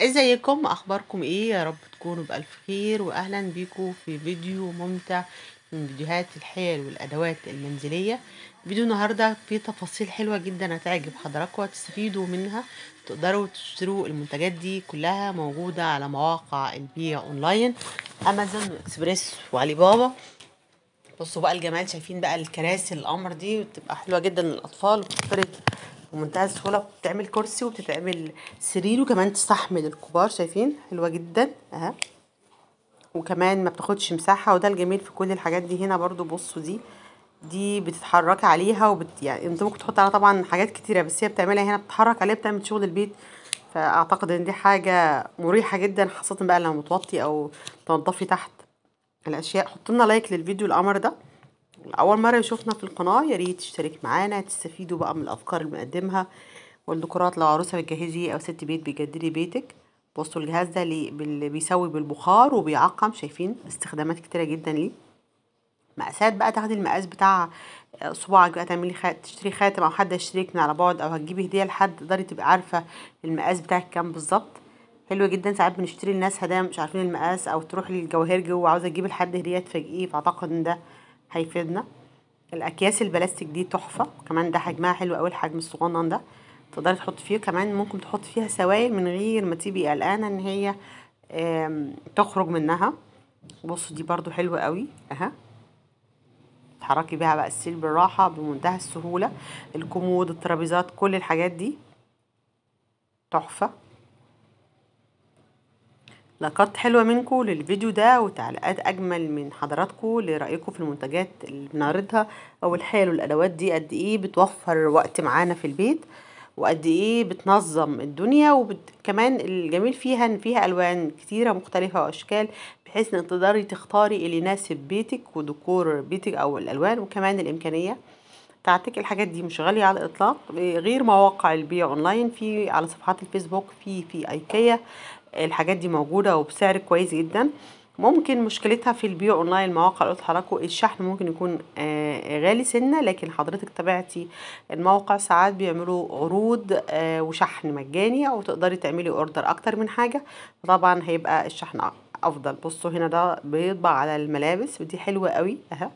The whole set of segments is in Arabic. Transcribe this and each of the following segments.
ازيكم اخباركم ايه يا رب تكونوا بالف خير واهلا بيكم في فيديو ممتع من فيديوهات الحيل والادوات المنزليه فيديو النهارده فيه تفاصيل حلوه جدا هتعجب حضراتكم هتستفيدوا منها تقدروا تشتروا المنتجات دي كلها موجوده على مواقع البيع اونلاين امازون اكسبريس وعلي بابا بصوا بقى الجمال شايفين بقى الكراسي القمر دي بتبقى حلوه جدا للاطفال وبتفرق بمنتهى السهوله بتعمل كرسي وبتتعمل سرير وكمان تستحمل الكبار شايفين حلوه جدا اهي وكمان ما بتاخدش مساحه وده الجميل في كل الحاجات دي هنا برضو بصوا دي دي بتتحركي عليها وبت يعني انت ممكن تحط عليها طبعا حاجات كتيره بس هي بتعملها هنا بتتحرك عليها بتعمل شغل البيت فاعتقد ان دي حاجه مريحه جدا خاصه بقى لما متوطي او تنضفي تحت الاشياء حطوا لنا لايك للفيديو القمر ده اول مره يشوفنا في القناه يا ريت تشترك معانا تستفيدوا بقى من الافكار اللي بنقدمها والديكورات لو عروسه بتجهزي او ست بيت بتجددي بيتك بصوا الجهاز ده اللي بيسوي بالبخار وبيعقم شايفين استخدامات كتيره جدا ليه مقاسات بقى تاخدي المقاس بتاع آه، صباعك بقى تعملي خ... تشتري خاتم او حد يشتريك من على بعد او هتجيبي هديه لحد تقدري تبقي عارفه المقاس بتاعك كام بالظبط حلو جدا ساعات بنشتري الناس هدايا مش عارفين المقاس او تروحي للجواهرجي وعاوزه تجيبي لحد هديه تفاجئيه فاعتقد ان ده هيفيدنا الاكياس البلاستيك دي تحفه كمان ده حجمها حلو قوي الحجم الصغنن ده تقدري تحط فيه كمان ممكن تحط فيها سوائل من غير ما تبقي قلقانه ان هي تخرج منها بصوا دي برضو حلوه قوي اها تحركي بيها بقى السيل بالراحه بمنتهى السهوله الكمود الترابيزات كل الحاجات دي تحفه لقد حلوة منكم للفيديو ده وتعليقات أجمل من حضراتكم لرأيكم في المنتجات اللي بنعرضها أو الحيل والأدوات دي قد إيه بتوفر وقت معانا في البيت وقد إيه بتنظم الدنيا وكمان الجميل فيها إن فيها ألوان كتيرة مختلفة وأشكال بحيث إن تقدري تختاري اللي يناسب بيتك وديكور بيتك أو الألوان وكمان الإمكانية بتاعتك الحاجات دي مش غالية على الإطلاق غير مواقع البيع أونلاين في على صفحات الفيسبوك في في أيكيا الحاجات دي موجوده وبسعر كويس جدا ممكن مشكلتها في البيع اونلاين مواقع حضراتكم الشحن ممكن يكون آه، غالي سنه لكن حضرتك تابعتي الموقع ساعات بيعملوا عروض آه، وشحن مجاني او تقدري تعملي اوردر اكتر من حاجه طبعا هيبقى الشحن افضل بصوا هنا ده بيطبع على الملابس ودي حلوه قوي اها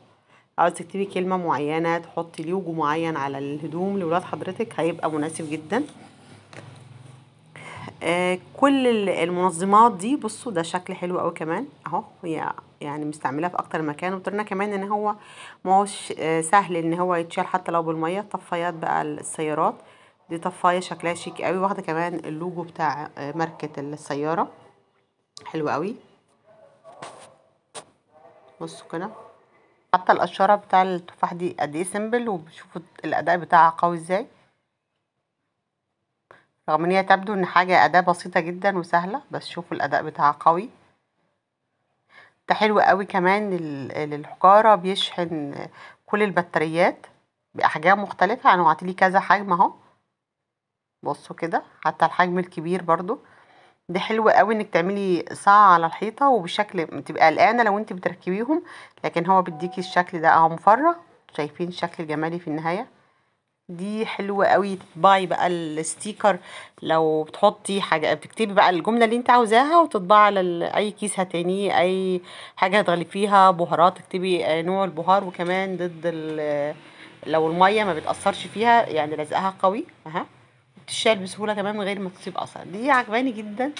عاوز تكتبي كلمه معينه تحطي لوجو معين على الهدوم لولاد حضرتك هيبقى مناسب جدا آه، كل المنظمات دي بصوا ده شكل حلو قوي كمان اهو هي يعني مستعملاه في اكتر مكان وطرنا كمان ان هو ما هوش آه، سهل ان هو يتشال حتى لو بالميه طفايات بقى السيارات دي طفايه شكلها شيك قوي واخده كمان اللوجو بتاع آه، ماركه السياره حلو قوي بصوا كده حتى القشره بتاع التفاح دي قد ايه سيمبل وبشوفوا الاداء بتاعها قوي ازاي رغم ان هي تبدو ان حاجة أداة بسيطة جدا وسهلة بس شوفوا الأداء بتاعها قوي ده حلو قوي كمان للحجارة بيشحن كل البطاريات بأحجام مختلفة أنا يعني لي كذا حجم أهو بصوا كده حتى الحجم الكبير برضو ده حلو قوي انك تعملي ساعة على الحيطة وبشكل تبقى قلقانة لو انت بتركبيهم لكن هو بيديكي الشكل ده اهو مفرغ شايفين الشكل الجمالي في النهاية دي حلوة قوي تطبعي بقى الستيكر لو بتحطي حاجة بتكتبي بقى الجملة اللي انت عاوزاها وتطبعي على اي كيس هتاني اي حاجة هتغلي فيها بهارات تكتبي نوع البهار وكمان ضد لو المية ما بتأثرش فيها يعني لزقها قوي اها بتشال بسهولة كمان من غير ما تسيب اثر دي عجباني جدا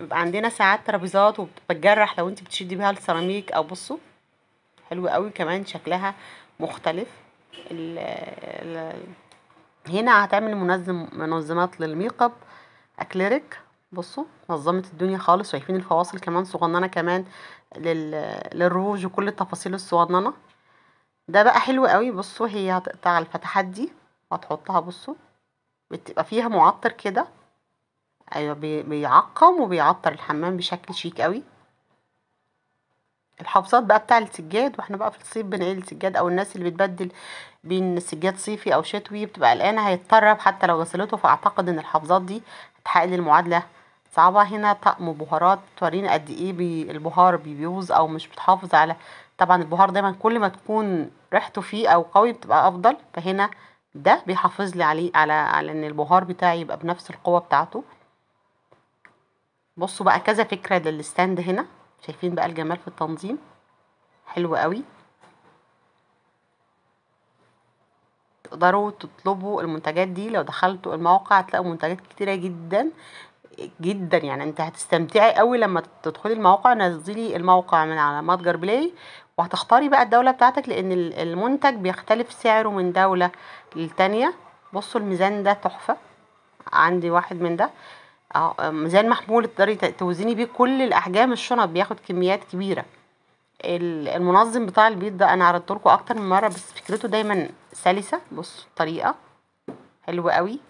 بيبقى عندنا ساعات ترابيزات وبتجرح لو انت بتشدي بيها السيراميك او بصوا حلوة قوي كمان شكلها مختلف ال ال هنا هتعمل منظم منظمات للميك اب اكليريك بصوا نظمت الدنيا خالص شايفين الفواصل كمان صغننه كمان لل... للروج وكل التفاصيل الصغننه ده بقى حلو قوي بصوا هي هتقطع الفتحات دي وهتحطها بصوا بتبقى فيها معطر كده ايوه بيعقم وبيعطر الحمام بشكل شيك قوي الحفاظات بقى بتاع السجاد واحنا بقى في الصيف بنعيد السجاد او الناس اللي بتبدل بين سجاد صيفي او شتوي بتبقى قلقانه هيتطرب حتى لو غسلته فاعتقد ان الحفاظات دي هتحقق المعادله صعبه هنا طقم بهارات تورينا قد ايه بي البهار بيبوظ او مش بتحافظ على طبعا البهار دايما كل ما تكون ريحته فيه او قوي بتبقى افضل فهنا ده بيحافظ لي عليه على على ان البهار بتاعي يبقى بنفس القوه بتاعته بصوا بقى كذا فكره للستاند هنا شايفين بقى الجمال في التنظيم حلو قوي تقدروا تطلبوا المنتجات دي لو دخلتوا الموقع هتلاقوا منتجات كتيره جدا جدا يعني انت هتستمتعي قوي لما تدخلي الموقع نزلي الموقع من على متجر بلاي وهتختاري بقى الدوله بتاعتك لان المنتج بيختلف سعره من دوله للتانيه بصوا الميزان ده تحفه عندي واحد من ده اه ميزان محمول تقدري توزني بيه كل الاحجام الشنط بياخد كميات كبيره المنظم بتاع البيض ده انا عرضت لكم اكتر من مره بس فكرته دايما سلسه بص الطريقه حلوه قوي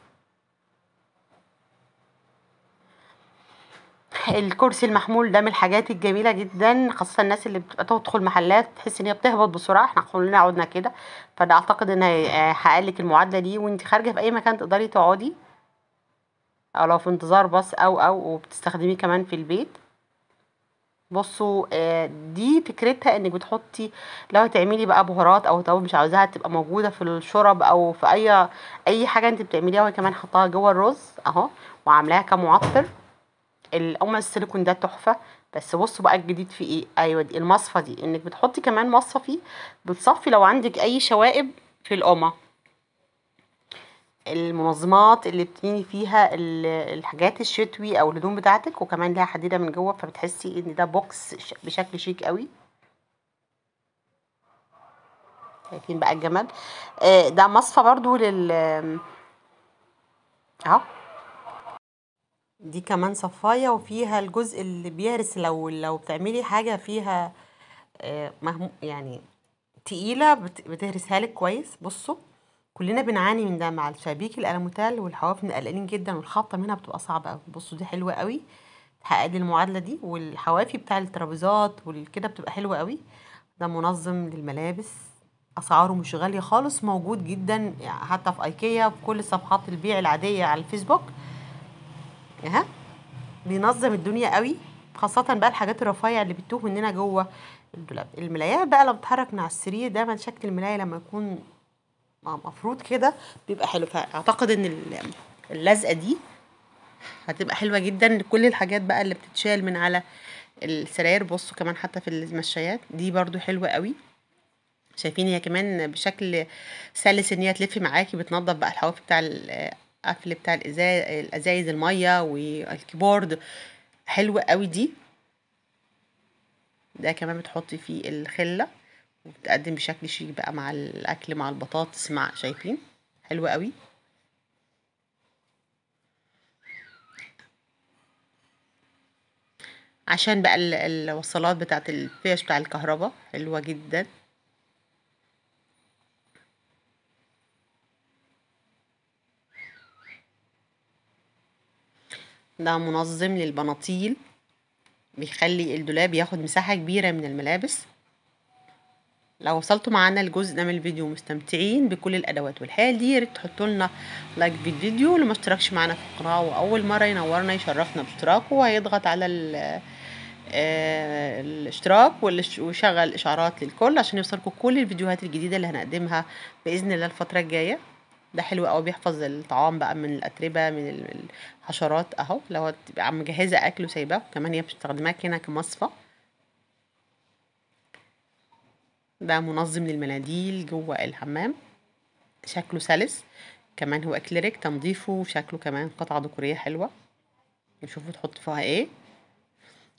الكرسي المحمول ده من الحاجات الجميله جدا خاصه الناس اللي بتبقى تدخل محلات تحس ان هي بتهبط بسرعه احنا كلنا قعدنا كده فانا اعتقد ان هيحقق آه، المعادله دي وانت خارجه في اي مكان تقدري تقعدي او لو في انتظار باص او او وبتستخدميه كمان في البيت بصوا آه، دي فكرتها انك بتحطي لو هتعملي بقى بهارات او توابل مش عاوزاها تبقى موجوده في الشرب او في اي اي حاجه انت بتعمليها وهي كمان حطاها جوه الرز اهو وعاملاها كمعطر الام السيليكون ده تحفه بس بصوا بقى الجديد في ايه ايوه دي المصفى دي انك بتحطي كمان مصفى فيه بتصفي لو عندك اي شوائب في الامه المنظمات اللي بتني فيها الحاجات الشتوي او الهدوم بتاعتك وكمان لها حديده من جوه فبتحسي ان ده بوكس بشكل شيك قوي شايفين بقى الجمال آه، ده مصفى برضو لل اهو دي كمان صفايه وفيها الجزء اللي بيهرس لو لو بتعملي حاجه فيها آه، مهم يعني تقيله بتهرسها لك كويس بصوا كلنا بنعاني من ده مع الشبيك الالموتال والحوافن قلقانين جدا والخبطه منها بتبقى صعبه قوي بصوا دي حلوه قوي تحقق المعادله دي والحوافي بتاع الترابيزات والكده بتبقى حلوه قوي ده منظم للملابس اسعاره مش غاليه خالص موجود جدا يعني حتى في ايكيا في كل صفحات البيع العاديه على الفيسبوك اها بينظم الدنيا قوي خاصة بقى الحاجات الرفيع اللي بتتوه مننا جوه الدولاب الملايات بقى لو بتتحرك من على السرير دايما شكل الملاية لما يكون مفروض كده بيبقى حلو فاعتقد ان اللزقه دي هتبقى حلوه جدا لكل الحاجات بقى اللي بتتشال من على السراير بصوا كمان حتى في المشايات دي برضو حلوه قوي شايفين هي كمان بشكل سلس ان هي تلف معاكي بتنضف بقى الحواف بتاع القفل بتاع الازايز الميه والكيبورد حلوه قوي دي ده كمان بتحطي فيه الخله وبتقدم بشكل شيك بقى مع الاكل مع البطاطس مع شايفين حلوه قوي عشان بقى الوصلات بتاعت الفيش بتاع الكهرباء حلوه جدا ده منظم للبناطيل بيخلي الدولاب ياخد مساحة كبيرة من الملابس لو وصلتوا معانا الجزء ده من الفيديو مستمتعين بكل الادوات والحقيقه دي يا ريت تحطوا لنا لايك في الفيديو اللي ما اشتركش معانا في القناه واول مره ينورنا يشرفنا باشتراكه وهيضغط على آه، الاشتراك ويشغل اشعارات للكل عشان يوصلكم كل الفيديوهات الجديده اللي هنقدمها باذن الله الفتره الجايه ده حلو قوي بيحفظ الطعام بقى من الاتربه من الحشرات اهو لو عم مجهزه اكل وسايباه كمان هي بتستخدمها هنا كمصفى ده منظم للمناديل جوه الحمام شكله سلس كمان هو اكليريك تنظيفه شكله كمان قطعة ديكورية حلوة نشوفوا تحط فيها ايه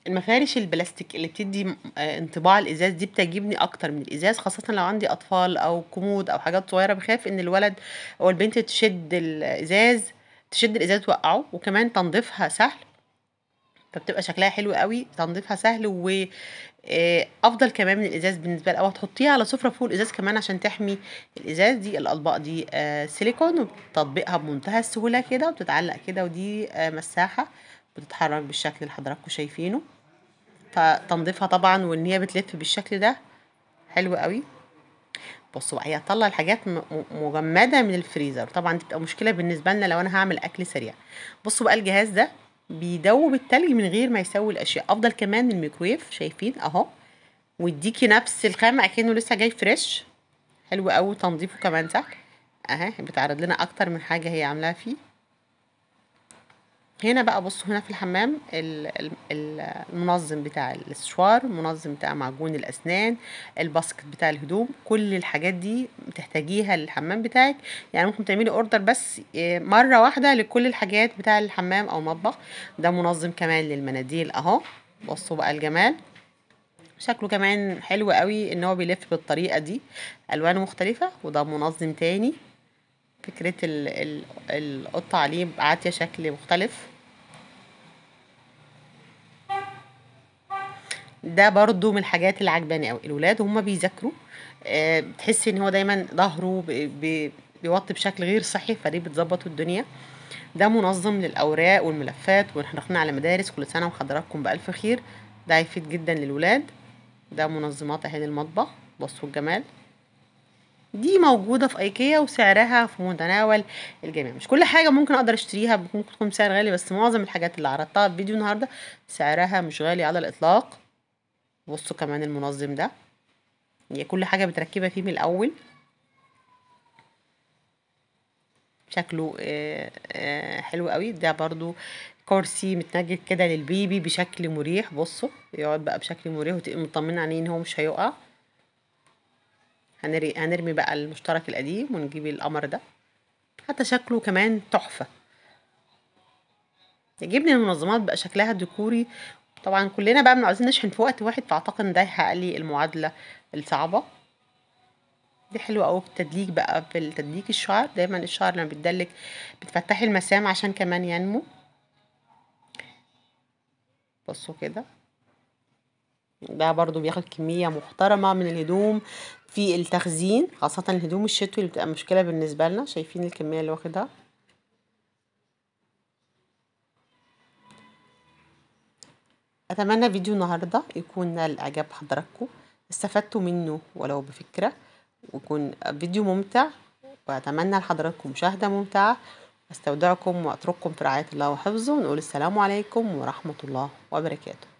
المفارش البلاستيك اللي بتدي آه، انطباع الازاز دي بتعجبني اكتر من الازاز خاصه لو عندي اطفال او كومود او حاجات صغيره بخاف ان الولد او البنت تشد الازاز تشد الازاز توقعه وكمان تنظيفها سهل فبتبقى شكلها حلو قوي تنظيفها سهل و آه، افضل كمان من الازاز بالنسبه لي او هتحطيها على سفره فوق الازاز كمان عشان تحمي الازاز دي الاطباق دي آه، سيليكون وتطبيقها بمنتهى السهوله كده وبتتعلق كده ودي آه، مساحه بتتحرك بالشكل اللي حضراتكم شايفينه فتنظيفها طبعا وان هي بتلف بالشكل ده حلو قوي بصوا بقى هي هتطلع الحاجات مجمده من الفريزر طبعا دي بتبقى مشكله بالنسبه لنا لو انا هعمل اكل سريع بصوا بقى الجهاز ده بيدوب التلج من غير ما يسوي الاشياء افضل كمان من الميكرويف شايفين اهو ويديكي نفس الخام اكنه لسه جاي فريش حلو قوي تنظيفه كمان صح اهي بتعرض لنا اكتر من حاجه هي عاملاها فيه هنا بقى بصوا هنا في الحمام المنظم بتاع السشوار المنظم بتاع معجون الاسنان الباسكت بتاع الهدوم كل الحاجات دي بتحتاجيها للحمام بتاعك يعني ممكن تعملي اوردر بس آه، مره واحده لكل الحاجات بتاع الحمام او المطبخ ده منظم كمان للمناديل اهو بصوا بقى الجمال شكله كمان حلو قوي ان هو بيلف بالطريقه دي الوان مختلفه وده منظم تاني فكره القطه عليه عاتيه شكل مختلف ده برضو من الحاجات اللي عجباني قوي الولاد هما بيذاكروا آه، بتحسي ان هو دايما ظهره بيوطي بشكل غير صحي فدي بتظبطوا الدنيا ده منظم للاوراق والملفات ونحن على مدارس كل سنه وحضراتكم بالف خير ده هيفيد جدا للولاد ده منظمات اهل المطبخ بصوا الجمال دي موجوده في ايكيا وسعرها في متناول الجميع مش كل حاجه ممكن اقدر اشتريها ممكن تكون سعر غالي بس معظم الحاجات اللي عرضتها في فيديو النهارده سعرها مش غالي على الاطلاق بصوا كمان المنظم ده يعني كل حاجة متركبة فيه من الأول شكله آه، آه، حلو قوي ده برضو كرسي متنجد كده للبيبي بشكل مريح بصوا يقعد بقى بشكل مريح ومطمنين عليه ان هو مش هيقع هنرمي بقى المشترك القديم ونجيب القمر ده حتى شكله كمان تحفة يعجبني المنظمات بقى شكلها ديكوري طبعا كلنا بقى من عاوزين نشحن في وقت واحد فاعتقد ان ده هيحقق المعادله الصعبه دي حلوه قوي في التدليك بقى في تدليك الشعر دايما الشعر لما بيتدلك بتفتحي المسام عشان كمان ينمو بصوا كده ده برضو بياخد كمية محترمة من الهدوم في التخزين خاصة الهدوم الشتوي اللي بتبقى مشكلة بالنسبة لنا شايفين الكمية اللي واخدها أتمنى فيديو النهاردة يكون نال إعجاب حضراتكم استفدتوا منه ولو بفكرة ويكون فيديو ممتع وأتمنى لحضراتكم مشاهدة ممتعة أستودعكم وأترككم في رعاية الله وحفظه ونقول السلام عليكم ورحمة الله وبركاته